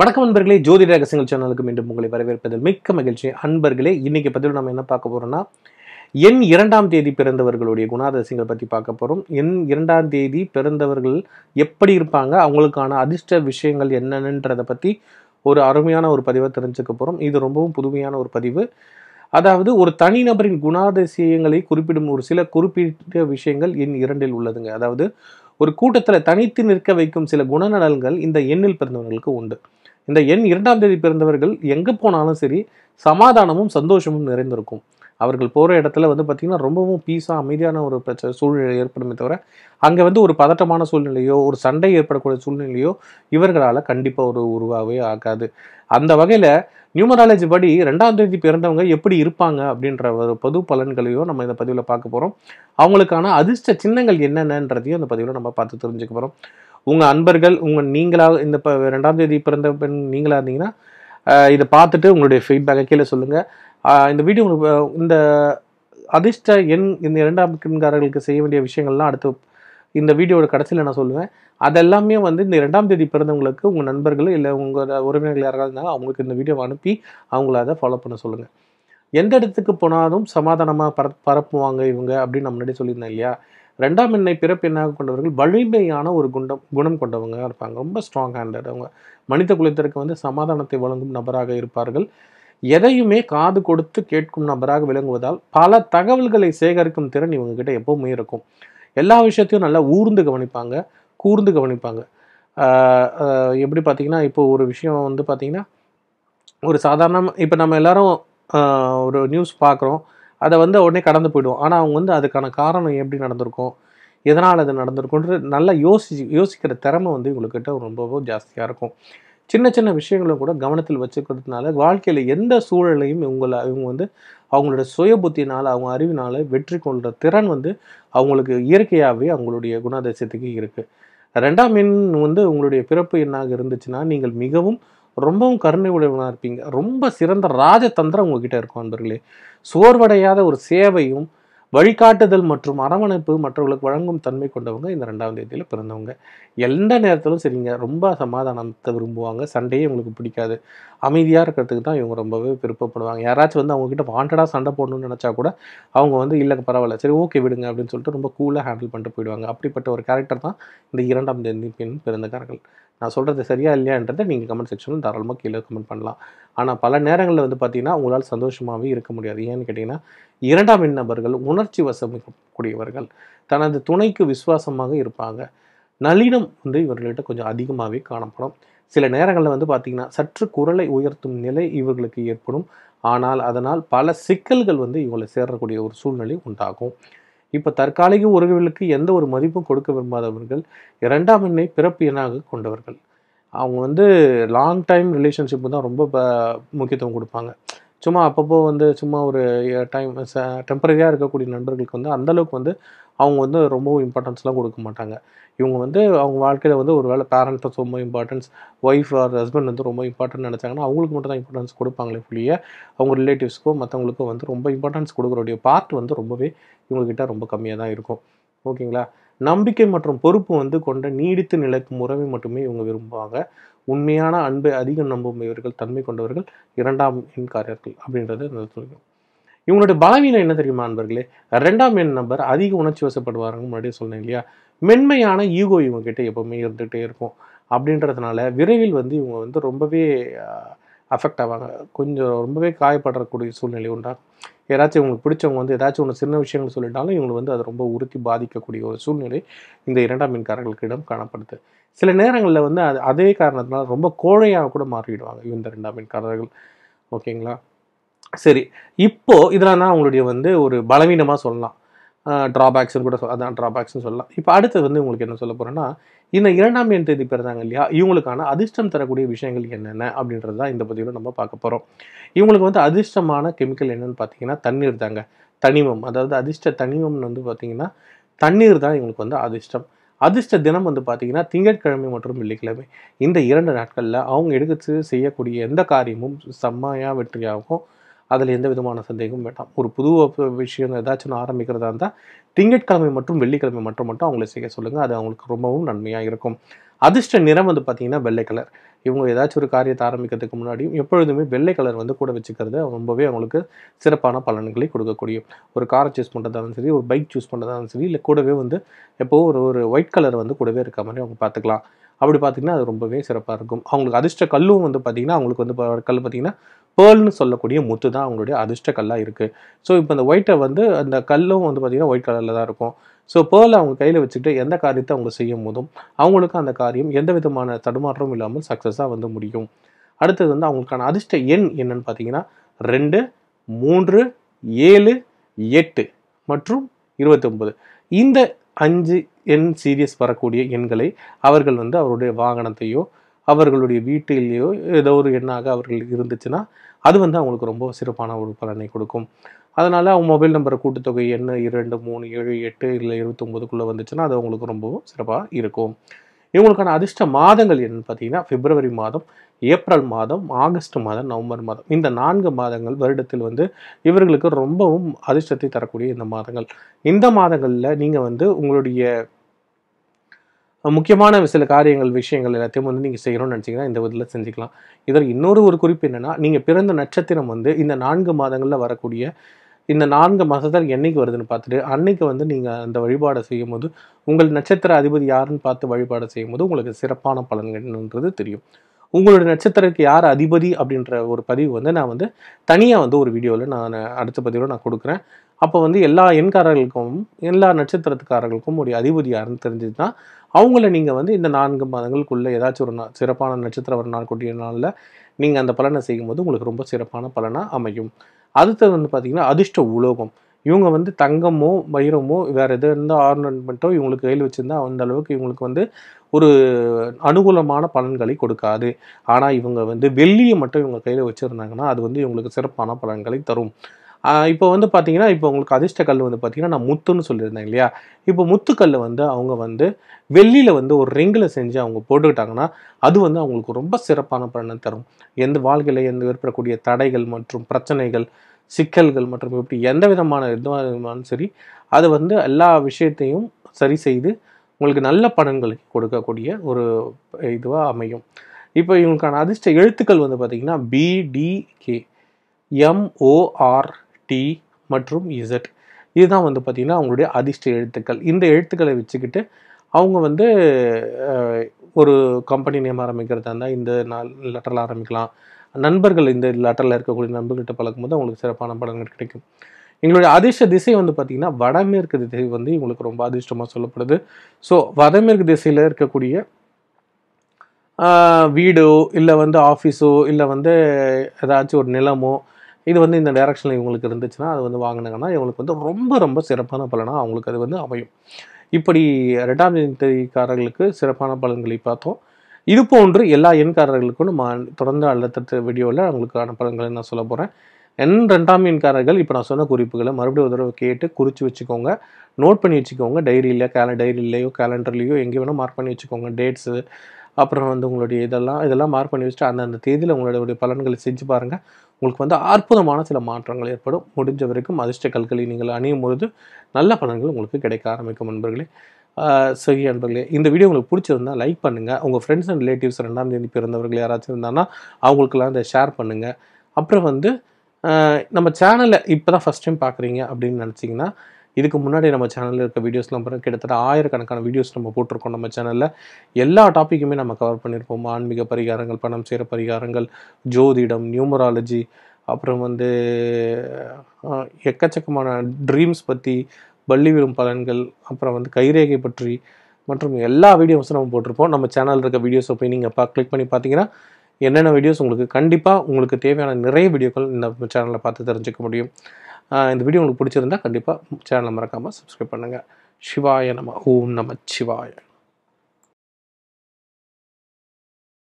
வணக்கம் அன்பர்களே ஜோதி ரகசியங்கள் சேனலுக்கு மீண்டும் உங்களை வரவேற்பதில் மிக்க மகிழ்ச்சி அன்பர்களே இன்னைக்கு பதில் நம்ம என்ன பார்க்க போகிறோம்னா என் இரண்டாம் தேதி பிறந்தவர்களுடைய குணாதிசயங்கள் பற்றி பார்க்க போகிறோம் என் இரண்டாம் தேதி பிறந்தவர்கள் எப்படி இருப்பாங்க அவங்களுக்கான அதிர்ஷ்ட விஷயங்கள் என்னென்னன்றதை பற்றி ஒரு அருமையான ஒரு பதிவை தெரிஞ்சுக்க போகிறோம் இது ரொம்பவும் புதுமையான ஒரு பதிவு அதாவது ஒரு தனிநபரின் குணாதிசயங்களை குறிப்பிடும் ஒரு சில குறிப்பிட்ட விஷயங்கள் என் இரண்டில் உள்ளதுங்க அதாவது ஒரு கூட்டத்தில் தனித்து நிற்க வைக்கும் சில குணநலன்கள் இந்த எண்ணில் பிறந்தவர்களுக்கு உண்டு இந்த எண் இரண்டாம் தேதி பிறந்தவர்கள் எங்கே போனாலும் சரி சமாதானமும் சந்தோஷமும் நிறைந்திருக்கும் அவர்கள் போகிற இடத்துல வந்து பார்த்திங்கன்னா ரொம்பவும் பீஸாக அமைதியான ஒரு பிரச்சனை சூழ்நிலை ஏற்படுமே தவிர அங்கே வந்து ஒரு பதட்டமான சூழ்நிலையோ ஒரு சண்டை ஏற்படக்கூடிய சூழ்நிலையோ இவர்களால் கண்டிப்பாக ஒரு உருவாகவே ஆகாது அந்த வகையில் நியூமராலஜி படி ரெண்டாம் தேதி பிறந்தவங்க எப்படி இருப்பாங்க அப்படின்ற ஒரு பொது பலன்களையோ நம்ம இந்த பதிவில் பார்க்க போகிறோம் அவங்களுக்கான அதிர்ஷ்ட சின்னங்கள் என்னென்னன்றதையும் அந்த பதிவில் நம்ம பார்த்து தெரிஞ்சுக்க போகிறோம் உங்கள் அன்பர்கள் உங்கள் நீங்களாக இந்த இப்போ ரெண்டாம் தேதி பிறந்த பெண் நீங்களாக இருந்தீங்கன்னா இதை பார்த்துட்டு உங்களுடைய ஃபீட்பேக்கை கீழே சொல்லுங்கள் இந்த வீடியோ இந்த அதிர்ஷ்ட எண் இந்த இரண்டாம் பெண்காரர்களுக்கு செய்ய வேண்டிய விஷயங்கள்லாம் அடுத்து இந்த வீடியோட கடைசியில் நான் சொல்லுவேன் அதெல்லாமே வந்து இந்த இரண்டாம் தேதி பிறந்தவங்களுக்கு உங்கள் நண்பர்கள் இல்லை உங்கள் உறவினர்கள் யாராவது இருந்தாலும் அவங்களுக்கு இந்த வீடியோவை அனுப்பி அவங்கள அதை ஃபாலோ பண்ண சொல்லுங்கள் எந்த இடத்துக்கு போனாலும் சமாதானமாக பர பரப்புவாங்க இவங்க அப்படின்னு நான் முன்னாடி சொல்லியிருந்தேன் இல்லையா ரெண்டாம் எண்ணெய் பிறப்பு எண்ணாக கொண்டவர்கள் வலிமையான ஒரு குண்டம் குணம் கொண்டவங்க இருப்பாங்க ரொம்ப ஸ்ட்ராங் ஹேண்டட் அவங்க மனித குலத்திற்கு வந்து சமாதானத்தை வழங்கும் நபராக இருப்பார்கள் எதையுமே காது கொடுத்து கேட்கும் நபராக விளங்குவதால் பல தகவல்களை சேகரிக்கும் திறன் கிட்ட எப்பவுமே இருக்கும் எல்லா விஷயத்தையும் நல்லா ஊர்ந்து கவனிப்பாங்க கூர்ந்து கவனிப்பாங்க எப்படி பார்த்தீங்கன்னா இப்போ ஒரு விஷயம் வந்து பார்த்திங்கன்னா ஒரு சாதாரண இப்போ நம்ம எல்லாரும் ஒரு நியூஸ் பார்க்குறோம் அதை வந்து உடனே கடந்து போயிடுவோம் ஆனால் அவங்க வந்து அதுக்கான காரணம் எப்படி நடந்திருக்கும் எதனால் அது நடந்திருக்குன்ற நல்லா யோசிச்சு யோசிக்கிற திறமை வந்து இவங்கக்கிட்ட ரொம்பவும் ஜாஸ்தியாக இருக்கும் சின்ன சின்ன விஷயங்களும் கூட கவனத்தில் வச்சுக்கிறதுனால வாழ்க்கையில் எந்த சூழலையும் இவங்களை இவங்க வந்து அவங்களோட சுய புத்தினால் அவங்க அறிவினால் வெற்றி கொள்கிற திறன் வந்து அவங்களுக்கு இயற்கையாகவே அவங்களுடைய குணாதிசயத்துக்கு இருக்குது ரெண்டாம் எண் வந்து உங்களுடைய பிறப்பு எண்ணாக இருந்துச்சுன்னா நீங்கள் மிகவும் ரொம்பவும் கருணை உடையவனாக இருப்பீங்க ரொம்ப சிறந்த ராஜதந்திரம் உங்ககிட்ட இருக்கும் அன்பர்களே சோர்வடையாத ஒரு சேவையும் வழிகாட்டுதல் மற்றும் அரவணைப்பு மற்றவர்களுக்கு வழங்கும் தன்மை கொண்டவங்க இந்த ரெண்டாம் தேதியில் பிறந்தவங்க எந்த நேரத்திலும் சரிங்க ரொம்ப சமாதானத்தை விரும்புவாங்க சண்டையே இவங்களுக்கு பிடிக்காது அமைதியாக இருக்கிறதுக்கு தான் இவங்க ரொம்பவே விருப்பப்படுவாங்க யாராச்சும் வந்து அவங்ககிட்ட வாண்டடாக சண்டை போடணும்னு நினச்சா கூட அவங்க வந்து இல்லை பரவாயில்ல சரி ஓகே விடுங்க அப்படின்னு சொல்லிட்டு ரொம்ப கூலாக ஹேண்டில் பண்ணிட்டு போயிடுவாங்க அப்படிப்பட்ட ஒரு கேரக்டர் தான் இந்த இரண்டாம் தேதி பெண் பிறந்தக்காரர்கள் நான் சொல்கிறது சரியா இல்லையான்றதை நீங்கள் கமெண்ட் செக்ஷனில் தாராளமாக கீழே கமெண்ட் பண்ணலாம் ஆனால் பல நேரங்களில் வந்து பார்த்தீங்கன்னா உங்களால் சந்தோஷமாகவே இருக்க முடியாது ஏன்னு கேட்டிங்கன்னா இரண்டாம் எண் நபர்கள் உணர் உணர்ச்சி வசமிக்கக்கூடியவர்கள் தனது துணைக்கு விசுவாசமாக இருப்பாங்க நளினம் வந்து இவர்கள்ட்ட கொஞ்சம் அதிகமாகவே காணப்படும் சில நேரங்களில் வந்து பார்த்திங்கன்னா சற்று குரலை உயர்த்தும் நிலை இவர்களுக்கு ஏற்படும் ஆனால் அதனால் பல சிக்கல்கள் வந்து இவங்களை சேரக்கூடிய ஒரு சூழ்நிலை உண்டாகும் இப்போ தற்காலிக உறவுகளுக்கு எந்த ஒரு மதிப்பும் கொடுக்க விரும்பாதவர்கள் இரண்டாம் எண்ணை பிறப்பு எண்ணாக கொண்டவர்கள் அவங்க வந்து லாங் டைம் ரிலேஷன்ஷிப்பு தான் ரொம்ப முக்கியத்துவம் கொடுப்பாங்க சும்மா அப்பப்போ வந்து சும்மா ஒரு டைம் டெம்பரரியாக இருக்கக்கூடிய நண்பர்களுக்கு வந்து அந்தளவுக்கு வந்து அவங்க வந்து ரொம்பவும் இம்பார்ட்டன்ஸ்லாம் கொடுக்க மாட்டாங்க இவங்க வந்து அவங்க வாழ்க்கையில் வந்து ஒரு வேளை பேரண்ட்ஸ் ரொம்ப இம்பார்ட்டன்ஸ் ஒய்ஃப் ஆர் ஹஸ்பண்ட் வந்து ரொம்ப இம்பார்ட்டன்ட் நினச்சாங்கன்னா அவங்களுக்கு மட்டும் தான் இம்பார்ட்டன்ஸ் கொடுப்பாங்களே புள்ளிய அவங்க ரிலேட்டிவ்ஸ்க்கோ மற்றவங்களுக்கும் வந்து ரொம்ப இம்பார்ட்டன்ஸ் கொடுக்குறோடைய பார்ட் வந்து ரொம்பவே இவங்கக்கிட்ட ரொம்ப கம்மியாக தான் இருக்கும் ஓகேங்களா நம்பிக்கை மற்றும் பொறுப்பு வந்து கொண்ட நீடித்து நிலைக்கும் உறவை மட்டுமே இவங்க விரும்புவாங்க உண்மையான அன்பை அதிகம் நம்பும் இவர்கள் தன்மை கொண்டவர்கள் இரண்டாம் எண்காரர்கள் அப்படின்றத சொல்லுங்கள் இவங்களுடைய பலவீனம் என்ன தெரியுமா நண்பர்களே ரெண்டாம் எண் நம்பர் அதிக உணர்ச்சி வசப்படுவாருங்க முன்னாடியே சொன்னேன் இல்லையா மென்மையான ஈகோ இவங்க கிட்ட எப்பவுமே இருந்துகிட்டே இருக்கும் அப்படின்றதுனால விரைவில் வந்து இவங்க வந்து ரொம்பவே அஃபெக்ட் ஆவாங்க கொஞ்சம் ரொம்பவே காயப்படக்கூடிய சூழ்நிலை உண்டா ஏதாச்சும் இவங்களுக்கு பிடிச்சவங்க வந்து ஏதாச்சும் ஒன்று சின்ன விஷயங்கள் சொல்லிட்டாலும் இவங்களை வந்து அதை ரொம்ப உறுத்தி பாதிக்கக்கூடிய ஒரு சூழ்நிலை இந்த இரண்டாம் மீன்காரர்களுக்கிடம் காணப்படுது சில நேரங்களில் வந்து அது அதே காரணத்தினால ரொம்ப கோழையாக கூட மாறிடுவாங்க இந்த இரண்டாம் மீன்காரர்கள் ஓகேங்களா சரி இப்போது இதெல்லாம் தான் அவங்களுடைய வந்து ஒரு பலவீனமாக சொல்லலாம் ட்ராபேக்ஸ்னு கூட சொல் அதான் ட்ராபேக்ஸ்னு சொல்லலாம் இப்போ அடுத்தது வந்து உங்களுக்கு என்ன சொல்ல போகிறேன்னா இந்த இரண்டாம் எண் தேதி பிறந்தாங்க இல்லையா இவங்களுக்கான அதிர்ஷ்டம் தரக்கூடிய விஷயங்கள் என்னென்ன அப்படின்றது தான் இந்த பதிவில் நம்ம பார்க்க போகிறோம் இவங்களுக்கு வந்து அதிர்ஷ்டமான கெமிக்கல் என்னென்னு பார்த்தீங்கன்னா தண்ணீர் தாங்க தனிமம் அதாவது அதிர்ஷ்ட தனிமம்னு வந்து பார்த்தீங்கன்னா தண்ணீர் தான் இவங்களுக்கு வந்து அதிர்ஷ்டம் அதிர்ஷ்ட தினம் வந்து பார்த்தீங்கன்னா திங்கட்கிழமை மற்றும் வெள்ளிக்கிழமை இந்த இரண்டு நாட்களில் அவங்க எடுத்து செய்யக்கூடிய எந்த காரியமும் செம்மையாக வெற்றியாகும் அதில் எந்த விதமான சந்தேகமும் வேண்டாம் ஒரு புது விஷயம் ஏதாச்சும் ஆரம்பிக்கிறதா இருந்தால் திங்கட்கிழமை மற்றும் வெள்ளிக்கிழமை மட்டும் மட்டும் அவங்கள செய்ய சொல்லுங்கள் அது அவங்களுக்கு ரொம்பவும் நன்மையாக இருக்கும் அதிர்ஷ்ட நிறம் வந்து பார்த்திங்கன்னா வெள்ளை கலர் இவங்க ஏதாச்சும் ஒரு காரியத்தை ஆரம்பிக்கிறதுக்கு முன்னாடியும் எப்பொழுதுமே வெள்ளை கலர் வந்து கூட வச்சுக்கிறது ரொம்பவே அவங்களுக்கு சிறப்பான பலன்களை கொடுக்கக்கூடிய ஒரு காரை சூஸ் பண்ணுறதாலும் சரி ஒரு பைக் சூஸ் பண்ணுறதாலும் சரி இல்லை கூடவே வந்து எப்போவும் ஒரு ஒரு ஒயிட் கலர் வந்து கூடவே இருக்க மாதிரி அவங்க பார்த்துக்கலாம் அப்படி பார்த்திங்கன்னா அது ரொம்பவே சிறப்பாக இருக்கும் அவங்களுக்கு அதிர்ஷ்ட கல்லும் வந்து பார்த்திங்கன்னா அவங்களுக்கு வந்து கல் பார்த்திங்கன்னா பேர்ல்னு சொல்லக்கூடிய முத்து தான் அவங்களுடைய அதிர்ஷ்ட கல்லாக இருக்குது ஸோ இப்போ அந்த ஒயிட்டை வந்து அந்த கல்லும் வந்து பார்த்திங்கன்னா ஒயிட் கலரில் தான் இருக்கும் ஸோ பேர்ல அவங்க கையில் வச்சுக்கிட்டு எந்த காரியத்தை அவங்க செய்யும் போதும் அவங்களுக்கு அந்த காரியம் எந்த விதமான தடுமாற்றமும் இல்லாமல் சக்ஸஸாக வந்து முடியும் அடுத்தது வந்து அவங்களுக்கான அதிர்ஷ்ட எண் என்னன்னு பார்த்தீங்கன்னா ரெண்டு மூன்று ஏழு எட்டு மற்றும் இருபத்தொம்பது இந்த அஞ்சு என் சீரியஸ் வரக்கூடிய எண்களை அவர்கள் வந்து அவருடைய வாகனத்தையோ அவர்களுடைய வீட்டிலேயோ ஏதோ ஒரு எண்ணாக அவர்கள் இருந்துச்சுன்னா அது வந்து அவங்களுக்கு ரொம்ப சிறப்பான ஒரு பலனை கொடுக்கும் அதனால் அவங்க மொபைல் நம்பரை கூட்டுத்தொகை எண்ணு இரண்டு மூணு ஏழு எட்டு இல்லை இருபத்தொம்போதுக்குள்ளே வந்துச்சுன்னா அது அவங்களுக்கு ரொம்பவும் சிறப்பாக இருக்கும் இவங்களுக்கான அதிர்ஷ்ட மாதங்கள் என்னன்னு பார்த்தீங்கன்னா பிப்ரவரி மாதம் ஏப்ரல் மாதம் ஆகஸ்ட் மாதம் நவம்பர் மாதம் இந்த நான்கு மாதங்கள் வருடத்தில் வந்து இவர்களுக்கு ரொம்பவும் அதிர்ஷ்டத்தை தரக்கூடிய இந்த மாதங்கள் இந்த மாதங்களில் நீங்கள் வந்து உங்களுடைய முக்கியமான சில காரியங்கள் விஷயங்கள் எல்லாத்தையும் வந்து நீங்கள் செய்யணும்னு நினச்சிங்கன்னா இந்த விதத்தில் செஞ்சுக்கலாம் இதில் இன்னொரு ஒரு குறிப்பு என்னென்னா நீங்கள் பிறந்த நட்சத்திரம் வந்து இந்த நான்கு மாதங்களில் வரக்கூடிய இந்த நான்கு மாதத்தில் என்றைக்கு வருதுன்னு பார்த்துட்டு அன்னைக்கு வந்து நீங்கள் அந்த வழிபாடை செய்யும் போது உங்கள் நட்சத்திர அதிபதி யாருன்னு பார்த்து வழிபாடு செய்யும் போது உங்களுக்கு சிறப்பான பலன்கள்ன்றது தெரியும் உங்களுடைய நட்சத்திரத்துக்கு யார் அதிபதி அப்படின்ற ஒரு பதிவு வந்து நான் வந்து தனியாக வந்து ஒரு வீடியோவில் நான் அடுத்த பதிவில் நான் கொடுக்குறேன் அப்போ வந்து எல்லா எண்காரர்களுக்கும் எல்லா நட்சத்திரத்துக்காரர்களுக்கும் ஒரு அதிபதி யாருன்னு தெரிஞ்சதுன்னா அவங்கள நீங்கள் வந்து இந்த நான்கு மாதங்களுக்குள்ளே ஏதாச்சும் ஒரு சிறப்பான நட்சத்திரம் ஒரு நாள் கொட்டிய நாளில் நீங்கள் அந்த பலனை செய்யும்போது உங்களுக்கு ரொம்ப சிறப்பான பலனாக அமையும் அடுத்தது வந்து பார்த்திங்கன்னா அதிர்ஷ்ட உலோகம் இவங்க வந்து தங்கமோ வைரமோ வேறு எது இருந்தால் ஆர்னமெண்ட்டோ இவங்களுக்கு கையில் வச்சுருந்தா அந்த அளவுக்கு இவங்களுக்கு வந்து ஒரு அனுகூலமான பலன்களை கொடுக்காது ஆனால் இவங்க வந்து வெள்ளியை மட்டும் இவங்க கையில் வச்சுருந்தாங்கன்னா அது வந்து இவங்களுக்கு சிறப்பான பலன்களை தரும் இப்போ வந்து பார்த்தீங்கன்னா இப்போ உங்களுக்கு அதிர்ஷ்ட கல் வந்து பார்த்தீங்கன்னா நான் முத்துன்னு சொல்லியிருந்தேன் இல்லையா இப்போ முத்துக்கல் வந்து அவங்க வந்து வெள்ளியில் வந்து ஒரு ரிங்கில் செஞ்சு அவங்க போட்டுக்கிட்டாங்கன்னா அது வந்து அவங்களுக்கு ரொம்ப சிறப்பான பலனை தரும் எந்த வாழ்க்கையில் எந்த ஏற்படக்கூடிய தடைகள் மற்றும் பிரச்சனைகள் சிக்கல்கள் மற்றும் இப்படி எந்த விதமான இருந்தாலும் சரி அது வந்து எல்லா விஷயத்தையும் சரி செய்து உங்களுக்கு நல்ல பலன்களை கொடுக்கக்கூடிய ஒரு இதுவாக அமையும் இப்போ இவங்களுக்கான அதிர்ஷ்ட எழுத்துக்கள் வந்து பார்த்திங்கன்னா பிடிகே எம்ஓஆர் டி மற்றும் இசட் இதுதான் வந்து பார்த்திங்கன்னா அவங்களுடைய அதிர்ஷ்ட எழுத்துக்கள் இந்த எழுத்துக்களை வச்சுக்கிட்டு அவங்க வந்து ஒரு கம்பெனி நேம் ஆரம்பிக்கிறதா இருந்தால் இந்த நாள் லெட்டரில் ஆரம்பிக்கலாம் நண்பர்கள் இந்த லெட்டரில் இருக்கக்கூடிய நண்பர்கிட்ட போது அவங்களுக்கு சிறப்பான பலன்கள் கிடைக்கும் எங்களுடைய அதிர்ஷ்ட திசை வந்து பார்த்திங்கன்னா வடமேற்கு திசை வந்து இவங்களுக்கு ரொம்ப அதிர்ஷ்டமாக சொல்லப்படுது ஸோ வடமேற்கு திசையில் இருக்கக்கூடிய வீடோ இல்லை வந்து ஆஃபீஸோ இல்லை வந்து ஏதாச்சும் ஒரு நிலமோ இது வந்து இந்த டைரக்ஷனில் இவங்களுக்கு இருந்துச்சுன்னா அது வந்து வாங்கினாங்கன்னா இவங்களுக்கு வந்து ரொம்ப ரொம்ப சிறப்பான பலனாக அவங்களுக்கு அது வந்து அமையும் இப்படி ரெண்டாம் எண்காரர்களுக்கு சிறப்பான பலன்களை பார்த்தோம் இது போன்று எல்லா எண்காரர்களுக்கும் நம்ம தொடர்ந்து அடுத்தடுத்த வீடியோவில் அவங்களுக்கான பலன்களை நான் சொல்ல போகிறேன் என் ரெண்டாம் எண்காரர்கள் இப்போ நான் சொன்ன குறிப்புகளை மறுபடியும் ஒரு தடவை கேட்டு குறித்து வச்சுக்கோங்க நோட் பண்ணி வச்சுக்கோங்க டைரியில் கேல டைரியிலையோ கேலண்டர்லேயோ எங்கே வேணால் மார்க் பண்ணி வச்சுக்கோங்க டேட்ஸு அப்புறம் வந்து உங்களுடைய இதெல்லாம் இதெல்லாம் மார்க் பண்ணி வச்சுட்டு அந்தந்த தேதியில் உங்களுடைய பலன்களை செஞ்சு பாருங்கள் உங்களுக்கு வந்து அற்புதமான சில மாற்றங்கள் ஏற்படும் முடிஞ்ச வரைக்கும் அதிர்ஷ்ட கல்களை நீங்கள் அணியும் பொழுது நல்ல பலன்கள் உங்களுக்கு கிடைக்க ஆரம்பிக்கும் நண்பர்களே சகி நண்பர்களே இந்த வீடியோ உங்களுக்கு பிடிச்சிருந்தா லைக் பண்ணுங்கள் உங்கள் ஃப்ரெண்ட்ஸ் அண்ட் ரிலேட்டிவ்ஸ் ரெண்டாம் தேதி பிறந்தவர்கள் யாராச்சும் இருந்தாங்கன்னா அவங்களுக்கெல்லாம் இதை ஷேர் பண்ணுங்கள் அப்புறம் வந்து நம்ம சேனலை இப்போ தான் ஃபஸ்ட் டைம் பார்க்குறீங்க அப்படின்னு நினச்சிங்கன்னா இதுக்கு முன்னாடி நம்ம சேனலில் இருக்க வீடியோஸ்லாம் பாருங்கள் கிட்டத்தட்ட ஆயிரக்கணக்கான வீடியோஸ் நம்ம போட்டிருக்கோம் நம்ம சேனலில் எல்லா டாப்பிக்குமே நம்ம கவர் பண்ணியிருப்போம் ஆன்மீக பரிகாரங்கள் பணம் சேர பரிகாரங்கள் ஜோதிடம் நியூமராலஜி அப்புறம் வந்து எக்கச்சக்கமான ட்ரீம்ஸ் பற்றி பள்ளி விடும் பலன்கள் அப்புறம் வந்து கைரேகை பற்றி மற்றும் எல்லா வீடியோஸும் நம்ம போட்டிருப்போம் நம்ம சேனலில் இருக்க வீடியோஸை போய் நீங்கள் பா கிளிக் பண்ணி பார்த்தீங்கன்னா என்னென்ன வீடியோஸ் உங்களுக்கு கண்டிப்பாக உங்களுக்கு தேவையான நிறைய வீடியோக்கள் இந்த சேனலில் பார்த்து தெரிஞ்சுக்க முடியும் இந்த வீடியோ உங்களுக்கு பிடிச்சிருந்தா கண்டிப்பாக சேனலை மறக்காமல் சப்ஸ்கிரைப் பண்ணுங்கள் சிவாய நம ஓம் நம சிவாய